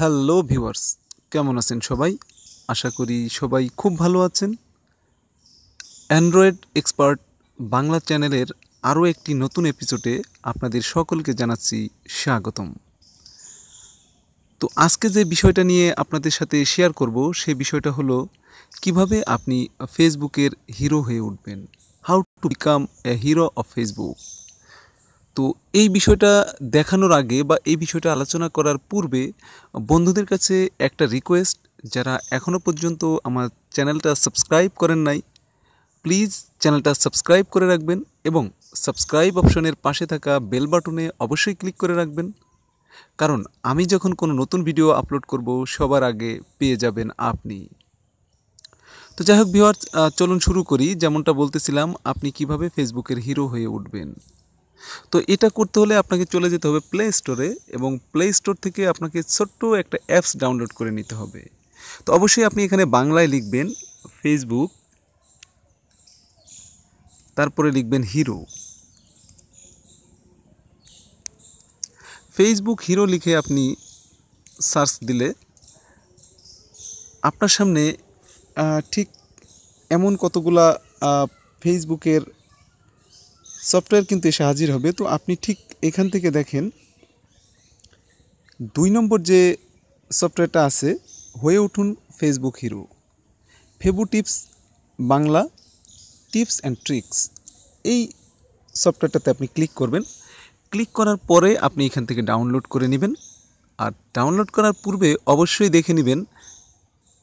hello viewers কেমন আছেন সবাই আশা করি সবাই খুব ভালো আছেন অ্যান্ড্রয়েড এক্সপার্ট বাংলা চ্যানেলের আরও একটি নতুন এপিসোডে আপনাদের সকলকে জানাচ্ছি স্বাগতম তো আজকে যে বিষয়টা নিয়ে আপনাদের সাথে শেয়ার করব সে বিষয়টা হলো কিভাবে আপনি ফেসবুকের হিরো হয়ে উঠবেন how to become a hero of Facebook তো এই বিষয়টা দেখানোর আগে বা এই বিষয়টা আলোচনা করার পূর্বে বন্ধুদের কাছে একটা রিকোয়েস্ট যারা এখনও পর্যন্ত আমার চ্যানেলটা সাবস্ক্রাইব করেন নাই প্লিজ চ্যানেলটা সাবস্ক্রাইব করে রাখবেন এবং সাবস্ক্রাইব অপশনের পাশে থাকা বেল বাটনে অবশ্যই ক্লিক করে রাখবেন কারণ আমি যখন কোনো নতুন ভিডিও আপলোড করব সবার আগে পেয়ে যাবেন আপনি তো যাই হোক ভিওয়ার চলুন শুরু করি যেমনটা বলতেছিলাম আপনি কিভাবে ফেসবুকের হিরো হয়ে উঠবেন তো এটা করতে হলে আপনাকে চলে যেতে হবে প্লে স্টোরে এবং প্লে স্টোর থেকে আপনাকে ছোট্ট একটা অ্যাপস ডাউনলোড করে নিতে হবে তো অবশ্যই আপনি এখানে বাংলায় লিখবেন ফেসবুক তারপরে লিখবেন হিরো ফেসবুক হিরো লিখে আপনি সার্চ দিলে আপনার সামনে ঠিক এমন কতগুলা ফেসবুকের সফটওয়্যার কিন্তু এসে হাজির হবে তো আপনি ঠিক এখান থেকে দেখেন দুই নম্বর যে সফটওয়্যারটা আছে হয়ে উঠুন ফেসবুক হিরো ফেবু tips Bangla tips and tricks এই সফটওয়্যারটাতে আপনি ক্লিক করবেন ক্লিক করার পরে আপনি এখান থেকে ডাউনলোড করে নেবেন আর ডাউনলোড করার পূর্বে অবশ্যই দেখে নেবেন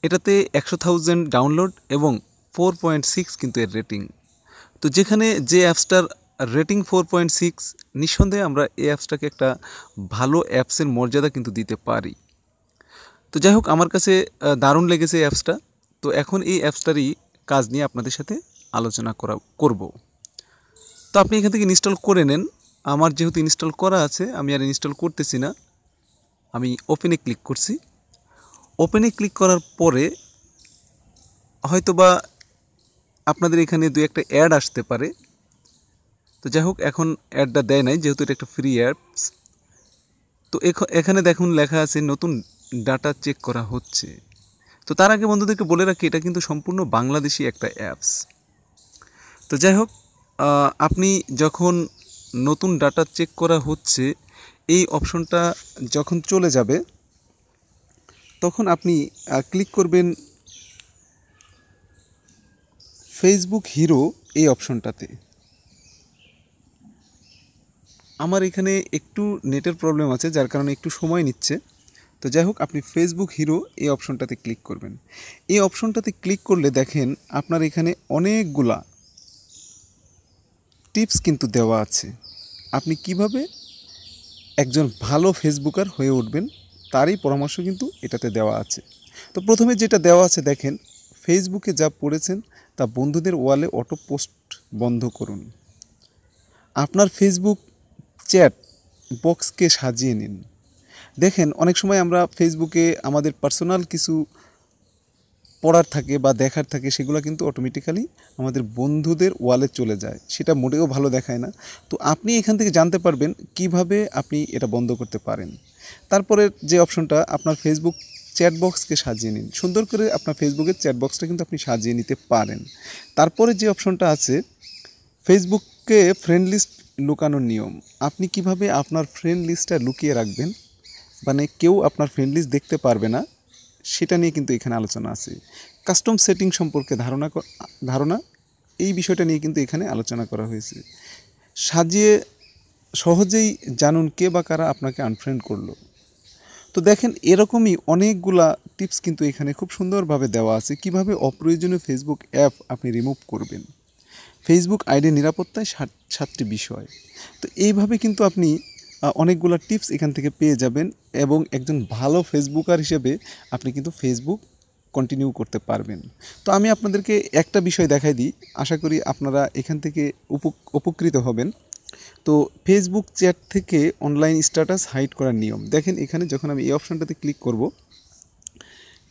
এটাতে একশো থাউজেন্ড ডাউনলোড এবং ফোর পয়েন্ট সিক্স কিন্তু এর রেটিং তো যেখানে যে অ্যাপসটার রেটিং ফোর পয়েন্ট সিক্স নিঃসন্দেহে আমরা এই অ্যাপসটাকে একটা ভালো অ্যাপসের মর্যাদা কিন্তু দিতে পারি তো যাই হোক আমার কাছে দারুণ লেগেছে এই অ্যাপসটা তো এখন এই অ্যাপসটারই কাজ নিয়ে আপনাদের সাথে আলোচনা করা করব তো আপনি এখান থেকে ইনস্টল করে নেন আমার যেহেতু ইনস্টল করা আছে আমি আর ইনস্টল করতেছি না আমি ওপেনে ক্লিক করছি ওপেনে ক্লিক করার পরে হয়তোবা আপনাদের এখানে দু একটা অ্যাড আসতে পারে তো যাই হোক এখন অ্যাডটা দেয় নাই যেহেতু এটা একটা ফ্রি অ্যাপস তো এখানে দেখুন লেখা আছে নতুন ডাটা চেক করা হচ্ছে তো তার আগে বন্ধুদেরকে বলে রাখি এটা কিন্তু সম্পূর্ণ বাংলাদেশি একটা অ্যাপস তো যাই হোক আপনি যখন নতুন ডাটা চেক করা হচ্ছে এই অপশনটা যখন চলে যাবে তখন আপনি ক্লিক করবেন ফেসবুক হিরো এই অপশনটাতে আমার এখানে একটু নেটের প্রবলেম আছে যার কারণে একটু সময় নিচ্ছে তো যাই হোক আপনি ফেসবুক হিরো এই অপশনটাতে ক্লিক করবেন এই অপশনটাতে ক্লিক করলে দেখেন আপনার এখানে অনেকগুলা টিপস কিন্তু দেওয়া আছে আপনি কিভাবে একজন ভালো ফেসবুকার হয়ে উঠবেন তারই পরামর্শ কিন্তু এটাতে দেওয়া আছে তো প্রথমে যেটা দেওয়া আছে দেখেন ফেসবুকে যা পড়েছেন তা বন্ধুদের ওয়ালে অটো পোস্ট বন্ধ করুন আপনার ফেসবুক চ্যাট বক্সকে সাজিয়ে নিন দেখেন অনেক সময় আমরা ফেসবুকে আমাদের পার্সোনাল কিছু পড়ার থাকে বা দেখার থাকে সেগুলো কিন্তু অটোমেটিক্যালি আমাদের বন্ধুদের ওয়ালে চলে যায় সেটা মোটেও ভালো দেখায় না তো আপনি এখান থেকে জানতে পারবেন কিভাবে আপনি এটা বন্ধ করতে পারেন তারপরে যে অপশনটা আপনার ফেসবুক চ্যাটবক্সকে সাজিয়ে নিন সুন্দর করে আপনার ফেসবুকের চ্যাটবক্সটা কিন্তু আপনি সাজিয়ে নিতে পারেন তারপরে যে অপশনটা আছে ফেসবুককে ফ্রেন্ড লিস্ট লুকানোর নিয়ম আপনি কিভাবে আপনার ফ্রেন্ড লিস্টটা লুকিয়ে রাখবেন মানে কেউ আপনার ফ্রেন্ড লিস্ট দেখতে পারবে না সেটা নিয়ে কিন্তু এখানে আলোচনা আছে কাস্টম সেটিং সম্পর্কে ধারণা ধারণা এই বিষয়টা নিয়ে কিন্তু এখানে আলোচনা করা হয়েছে সাজিয়ে সহজেই জানুন কে বা কারা আপনাকে আনফ্রেন্ড করলো তো দেখেন এরকমই অনেকগুলা টিপস কিন্তু এখানে খুব সুন্দরভাবে দেওয়া আছে কিভাবে অপ্রয়োজনীয় ফেসবুক অ্যাপ আপনি রিমুভ করবেন ফেসবুক আইডি নিরাপত্তায় সাত সাতটি বিষয় তো এইভাবে কিন্তু আপনি অনেকগুলো টিপস এখান থেকে পেয়ে যাবেন এবং একজন ভালো ফেসবুকার হিসেবে আপনি কিন্তু ফেসবুক কন্টিনিউ করতে পারবেন তো আমি আপনাদেরকে একটা বিষয় দেখাই দিই আশা করি আপনারা এখান থেকে উপকৃত হবেন তো ফেসবুক চ্যাট থেকে অনলাইন স্ট্যাটাস হাইড করার নিয়ম দেখেন এখানে যখন আমি এই অপশানটাতে ক্লিক করব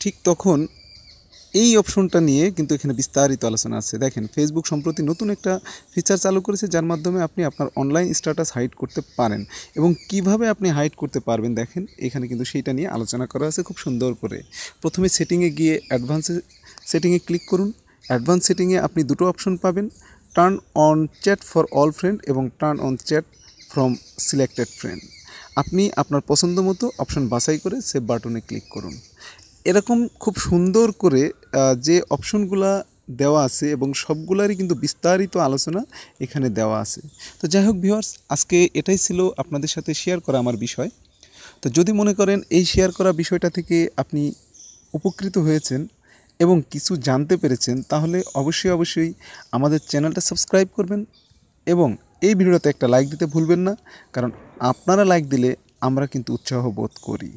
ঠিক তখন এই অপশনটা নিয়ে কিন্তু এখানে বিস্তারিত আলোচনা আছে দেখেন ফেসবুক সম্প্রতি নতুন একটা ফিচার চালু করেছে যার মাধ্যমে আপনি আপনার অনলাইন স্ট্যাটাস হাইড করতে পারেন এবং কিভাবে আপনি হাইড করতে পারবেন দেখেন এখানে কিন্তু সেইটা নিয়ে আলোচনা করা আছে খুব সুন্দর করে প্রথমে সেটিংয়ে গিয়ে অ্যাডভান্স সেটিংয়ে ক্লিক করুন অ্যাডভান্স সেটিংয়ে আপনি দুটো অপশন পাবেন turn on chat for all friend এবং turn on chat from selected friend আপনি আপনার পছন্দ মতো অপশন বাছাই করে সেভ বাটনে ক্লিক করুন এরকম খুব সুন্দর করে যে অপশনগুলা দেওয়া আছে এবং সবগুলারই কিন্তু বিস্তারিত আলোচনা এখানে দেওয়া আছে তো যাই হোক ভিওয়ার্স আজকে এটাই ছিল আপনাদের সাথে শেয়ার করা আমার বিষয় তো যদি মনে করেন এই শেয়ার করা বিষয়টা থেকে আপনি উপকৃত হয়েছেন এবং কিছু জানতে পেরেছেন তাহলে অবশ্যই অবশ্যই আমাদের চ্যানেলটা সাবস্ক্রাইব করবেন এবং এই ভিডিওটাতে একটা লাইক দিতে ভুলবেন না কারণ আপনারা লাইক দিলে আমরা কিন্তু উৎসাহ বোধ করি